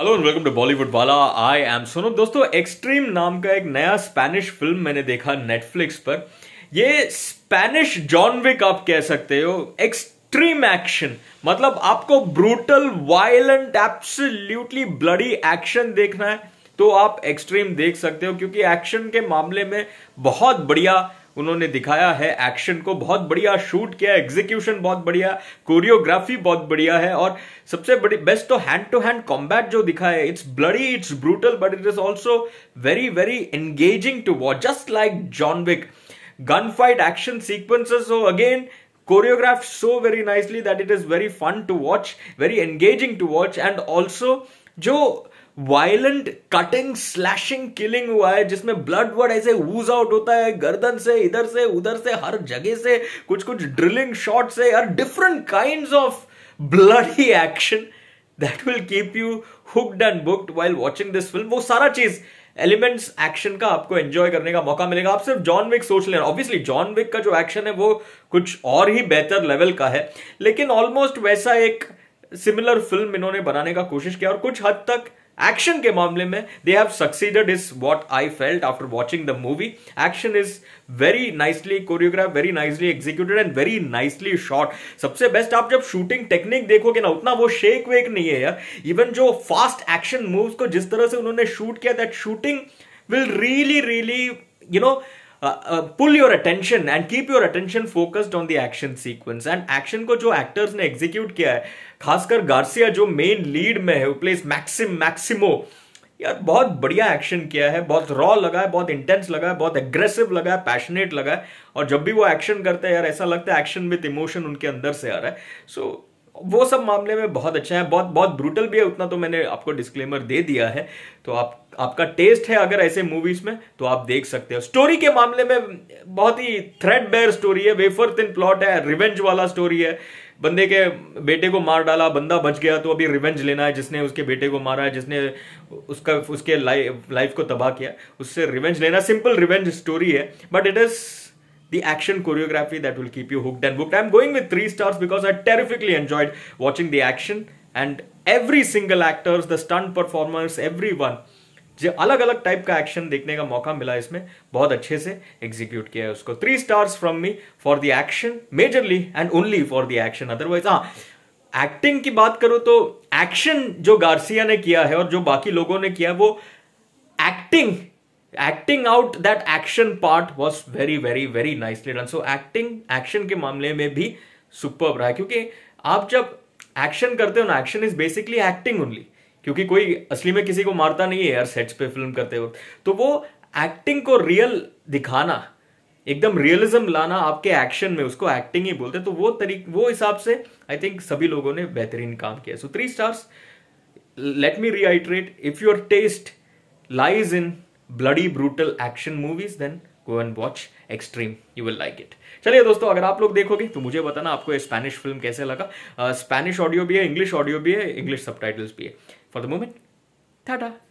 Hello and welcome to Bollywood वाला I M Sonam दोस्तों extreme नाम का एक नया स्पैनिश फिल्म मैंने देखा नेटफ्लिक्स पर ये स्पैनिश जॉनविक आप कह सकते हो एक्सट्रीम एक्शन मतलब आपको brutal violent absolutely bloody action देखना है तो आप एक्सट्रीम देख सकते हो क्योंकि एक्शन के मामले में बहुत बढ़िया उन्होंने दिखाया है एक्शन को बहुत बढ़िया शूट किया एग्जीक्यूशन बहुत बढ़िया कोरियोग्राफी बहुत बढ़िया है और सबसे बड़ी बेस्ट तो हैंड टू हैंड कॉम्बैट जो दिखा है it's bloody it's brutal but it is also very very engaging to watch just like John Wick gun fight action sequences हो again choreograph so very nicely that it is very fun to watch very engaging to watch and also जो violent cutting slashing killing हुआ है जिसमें blood वर्ड ऐसे ooze out होता है गर्दन से इधर से उधर से हर जगह से कुछ कुछ ड्रिलिंग शॉट से हर डिफरेंट काइंड ऑफ ही action that will keep you hooked and booked while watching this film वो सारा चीज एलिमेंट्स एक्शन का आपको एंजॉय करने का मौका मिलेगा आप सिर्फ जॉन विक सोच लेना ऑब्वियसली जॉन विक का जो एक्शन है वो कुछ और ही बेहतर लेवल का है लेकिन ऑलमोस्ट वैसा एक सिमिलर फिल्म इन्होंने बनाने का कोशिश किया और कुछ हद तक एक्शन के मामले में they have succeeded is what I felt after watching the movie action is very nicely choreograph very nicely executed and very nicely shot सबसे बेस्ट आप जब शूटिंग टेक्निक देखोगे ना उतना वो शेक वेक नहीं है यार इवन जो फास्ट एक्शन मूव्स को जिस तरह से उन्होंने शूट किया that shooting will really really you know pull your attention and keep your attention focused on the action sequence and action को जो एक्टर्स ने एग्जीक्यूट किया है खासकर गार्सिया जो मेन लीड में है प्लेस मैक्सिम मैक्सिमो यार बहुत बढ़िया एक्शन किया है बहुत रॉ लगा है बहुत इंटेंस लगा है बहुत एग्रेसिव लगा है पैशनेट लगा है और जब भी वो एक्शन करते हैं यार ऐसा लगता है एक्शन विथ इमोशन उनके अंदर से आ रहा है सो so, वो सब मामले में बहुत अच्छा है बहुत बहुत ब्रूटल भी है उतना तो मैंने आपको डिस्क्लेमर दे दिया है तो आप आपका टेस्ट है अगर ऐसे मूवीज में तो आप देख सकते हो स्टोरी के मामले में बहुत ही थ्रेड बेयर स्टोरी है वेफर थिन प्लॉट है रिवेंज वाला स्टोरी है बंदे के बेटे को मार डाला बंदा बच गया तो अभी रिवेंज लेना है जिसने उसके बेटे को मारा है जिसने उसका उसके लाइफ लाइफ को तबाह किया उससे रिवेंज लेना सिंपल रिवेंज स्टोरी है but it is the action choreography that will keep you hooked and booked. I'm going with three stars because I terrifically enjoyed watching the action and every single actors, the stunt performers, everyone. जो अलग अलग type का action देखने का मौका मिला इसमें बहुत अच्छे से एग्जीक्यूट किया है उसको three stars from me for the action majorly and only for the action otherwise हाँ एक्टिंग की बात करो तो एक्शन जो गार्सिया ने किया है और जो बाकी लोगों ने किया वो acting acting out that action part was very very very nicely done so acting action के मामले में भी सुपर रहा है क्योंकि आप जब एक्शन करते हो ना action is basically acting only क्योंकि कोई असली में किसी को मारता नहीं है यार सेट्स पे फिल्म करते वक्त तो वो एक्टिंग को रियल दिखाना एकदम रियलिज्म लाना आपके एक्शन में उसको एक्टिंग ही बोलते तो वो तरीक वो हिसाब से आई थिंक सभी लोगों ने बेहतरीन काम किया so three stars let me reiterate if your taste lies in bloody brutal action movies then go and watch extreme you will like it चलिए दोस्तों अगर आप लोग देखोगे तो मुझे बताना आपको ये स्पेनिश फिल्म कैसे लगा स्पेनिश ऑडियो भी है इंग्लिश ऑडियो भी है इंग्लिश सब भी है फॉर द मोमेंट टाटा